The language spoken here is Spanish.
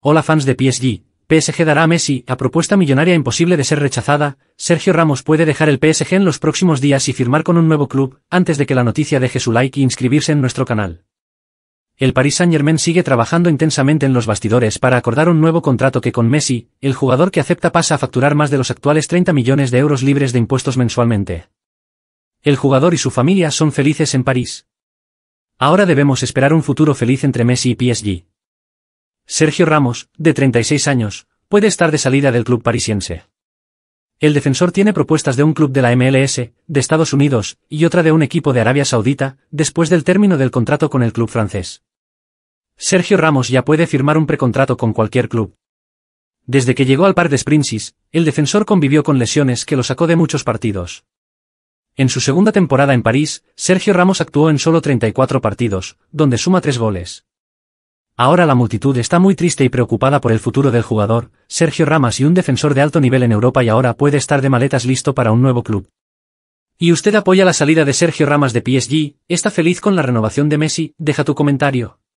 Hola fans de PSG, PSG dará a Messi a propuesta millonaria imposible de ser rechazada, Sergio Ramos puede dejar el PSG en los próximos días y firmar con un nuevo club, antes de que la noticia deje su like y e inscribirse en nuestro canal. El Paris Saint-Germain sigue trabajando intensamente en los bastidores para acordar un nuevo contrato que con Messi, el jugador que acepta pasa a facturar más de los actuales 30 millones de euros libres de impuestos mensualmente. El jugador y su familia son felices en París. Ahora debemos esperar un futuro feliz entre Messi y PSG. Sergio Ramos, de 36 años, puede estar de salida del club parisiense. El defensor tiene propuestas de un club de la MLS, de Estados Unidos, y otra de un equipo de Arabia Saudita, después del término del contrato con el club francés. Sergio Ramos ya puede firmar un precontrato con cualquier club. Desde que llegó al par de Princes, el defensor convivió con lesiones que lo sacó de muchos partidos. En su segunda temporada en París, Sergio Ramos actuó en solo 34 partidos, donde suma tres goles. Ahora la multitud está muy triste y preocupada por el futuro del jugador, Sergio Ramas y un defensor de alto nivel en Europa y ahora puede estar de maletas listo para un nuevo club. ¿Y usted apoya la salida de Sergio Ramas de PSG? ¿Está feliz con la renovación de Messi? Deja tu comentario.